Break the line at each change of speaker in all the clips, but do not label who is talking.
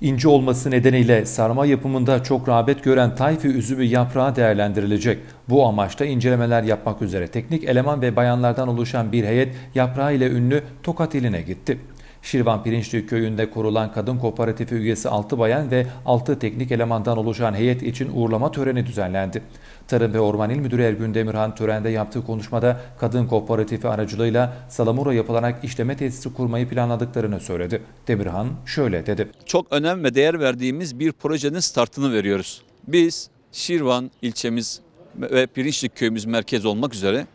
İnce olması nedeniyle sarma yapımında çok rağbet gören tayfi üzümü yaprağı değerlendirilecek. Bu amaçta incelemeler yapmak üzere teknik eleman ve bayanlardan oluşan bir heyet yaprağı ile ünlü Tokat iline gitti. Şirvan Pirinçli köyünde kurulan kadın kooperatifi üyesi 6 bayan ve 6 teknik elemandan oluşan heyet için uğurlama töreni düzenlendi. Tarım ve Orman İl Müdürü Ergün Demirhan törende yaptığı konuşmada kadın kooperatifi aracılığıyla Salamura yapılarak işleme tesisi kurmayı planladıklarını söyledi. Demirhan şöyle dedi.
Çok önem ve değer verdiğimiz bir projenin startını veriyoruz. Biz Şirvan ilçemiz ve Pirinçlik köyümüz merkez olmak üzere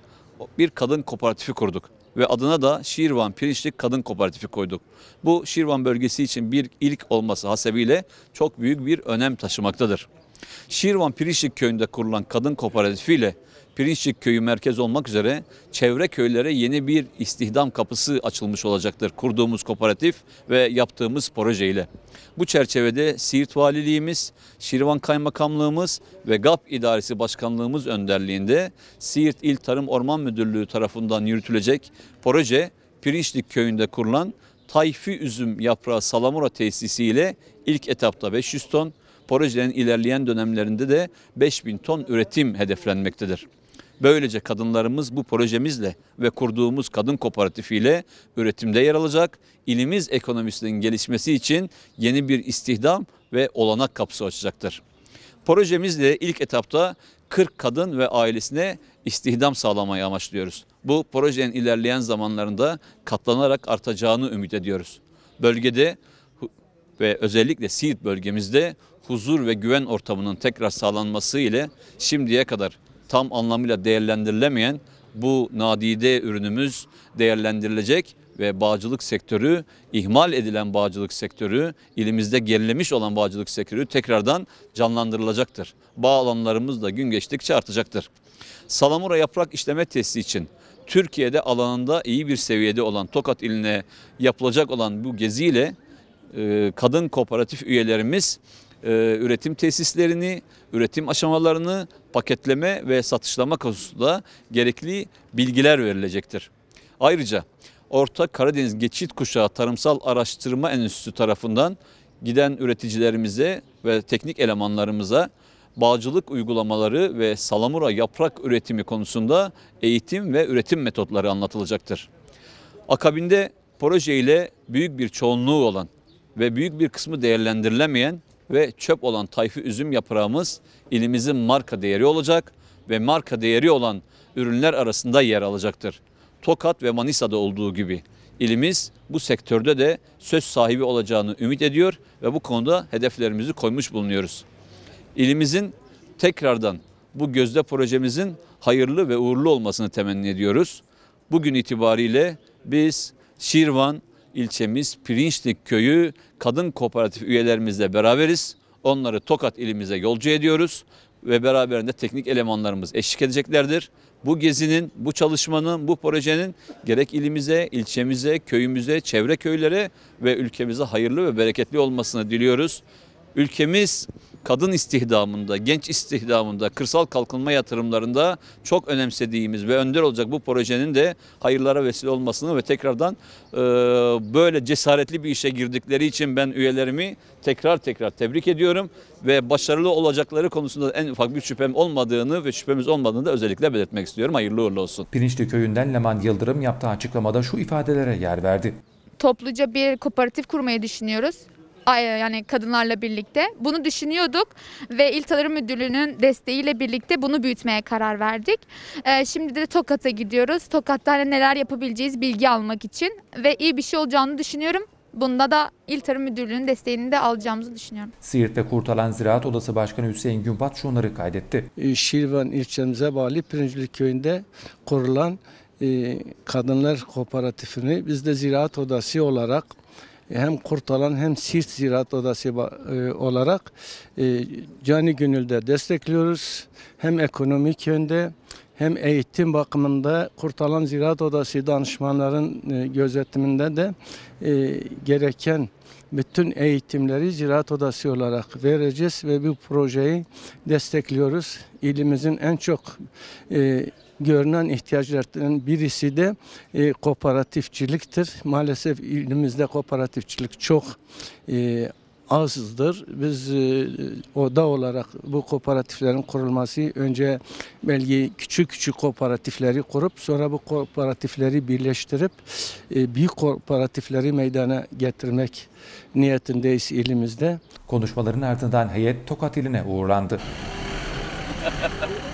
bir kadın kooperatifi kurduk ve adına da Şirvan Pirinçlik Kadın Kooperatifi koyduk. Bu Şirvan bölgesi için bir ilk olması hasebiyle çok büyük bir önem taşımaktadır. Şirvan Pirinçlik Köyü'nde kurulan kadın kooperatifi ile Pirinçlik Köyü merkez olmak üzere çevre köylere yeni bir istihdam kapısı açılmış olacaktır kurduğumuz kooperatif ve yaptığımız projeyle. Bu çerçevede Siirt Valiliğimiz, Şirvan Kaymakamlığımız ve GAP İdaresi Başkanlığımız önderliğinde Siirt İl Tarım Orman Müdürlüğü tarafından yürütülecek proje Pirinçlik Köyü'nde kurulan Tayfi Üzüm Yaprağı Salamura Tesisi ile ilk etapta 500 ton, projenin ilerleyen dönemlerinde de 5000 ton üretim hedeflenmektedir. Böylece kadınlarımız bu projemizle ve kurduğumuz kadın kooperatifiyle üretimde yer alacak. İlimiz ekonomisinin gelişmesi için yeni bir istihdam ve olanak kapısı açacaktır. Projemizle ilk etapta 40 kadın ve ailesine istihdam sağlamayı amaçlıyoruz. Bu projenin ilerleyen zamanlarında katlanarak artacağını ümit ediyoruz. Bölgede ve özellikle Siirt bölgemizde huzur ve güven ortamının tekrar sağlanması ile şimdiye kadar tam anlamıyla değerlendirilemeyen bu nadide ürünümüz değerlendirilecek ve bağcılık sektörü, ihmal edilen bağcılık sektörü, ilimizde gerilemiş olan bağcılık sektörü tekrardan canlandırılacaktır. Bağ alanlarımız da gün geçtikçe artacaktır. Salamura yaprak işleme testi için Türkiye'de alanında iyi bir seviyede olan Tokat iline yapılacak olan bu geziyle kadın kooperatif üyelerimiz e, üretim tesislerini, üretim aşamalarını paketleme ve satışlama konusunda gerekli bilgiler verilecektir. Ayrıca Orta Karadeniz Geçit Kuşağı Tarımsal Araştırma Enstitüsü tarafından giden üreticilerimize ve teknik elemanlarımıza bağcılık uygulamaları ve salamura yaprak üretimi konusunda eğitim ve üretim metotları anlatılacaktır. Akabinde proje ile büyük bir çoğunluğu olan ve büyük bir kısmı değerlendirilemeyen ve çöp olan tayfi üzüm yaprağımız ilimizin marka değeri olacak ve marka değeri olan ürünler arasında yer alacaktır. Tokat ve Manisa'da olduğu gibi ilimiz bu sektörde de söz sahibi olacağını ümit ediyor ve bu konuda hedeflerimizi koymuş bulunuyoruz. İlimizin tekrardan bu gözde projemizin hayırlı ve uğurlu olmasını temenni ediyoruz. Bugün itibariyle biz Şirvan, ilçemiz Pirinçlik Köyü kadın kooperatif üyelerimizle beraberiz. Onları Tokat ilimize yolcu ediyoruz ve beraberinde teknik elemanlarımız eşlik edeceklerdir. Bu gezinin, bu çalışmanın, bu projenin gerek ilimize, ilçemize, köyümüze, çevre köylere ve ülkemize hayırlı ve bereketli olmasını diliyoruz ülkemiz kadın istihdamında, genç istihdamında, kırsal kalkınma yatırımlarında çok önemsediğimiz ve önder olacak bu projenin de hayırlara vesile olmasını ve tekrardan e, böyle cesaretli bir işe girdikleri için ben üyelerimi tekrar tekrar tebrik ediyorum ve başarılı olacakları konusunda en ufak bir şüphem olmadığını ve şüphemiz olmadığını da özellikle belirtmek istiyorum. Hayırlı uğurlu olsun.
Pirinçli köyünden Leman Yıldırım yaptığı açıklamada şu ifadelere yer verdi.
Topluca bir kooperatif kurmayı düşünüyoruz yani kadınlarla birlikte. Bunu düşünüyorduk ve İl Tarım Müdürlüğü'nün desteğiyle birlikte bunu büyütmeye karar verdik. Ee, şimdi de Tokat'a gidiyoruz. Tokat'ta hani neler yapabileceğiz bilgi almak için ve iyi bir şey olacağını düşünüyorum. Bunda da İl Tarım Müdürlüğü'nün desteğini de alacağımızı düşünüyorum.
Siirt'te Kurtalan Ziraat Odası Başkanı Hüseyin Günbat şunları kaydetti. Ee, Şirvan ilçemize bağlı Pirincilik Köyü'nde kurulan e, Kadınlar Kooperatifini biz de Ziraat Odası olarak hem Kurtalan hem Sirt Ziraat Odası e, olarak e, cani gönülde destekliyoruz. Hem ekonomik yönde hem eğitim bakımında Kurtalan Ziraat Odası danışmanların e, gözetiminde de gereken bütün eğitimleri Ziraat Odası olarak vereceğiz ve bu projeyi destekliyoruz. İlimizin en çok görünen ihtiyaçlardan birisi de e, kooperatifçiliktir. Maalesef ilimizde kooperatifçilik çok e, azdır. Biz e, oda olarak bu kooperatiflerin kurulması önce belki küçük küçük kooperatifleri kurup sonra bu kooperatifleri birleştirip e, büyük kooperatifleri meydana getirmek niyetindeyiz ilimizde. Konuşmaların ardından heyet Tokat iline uğurlandı.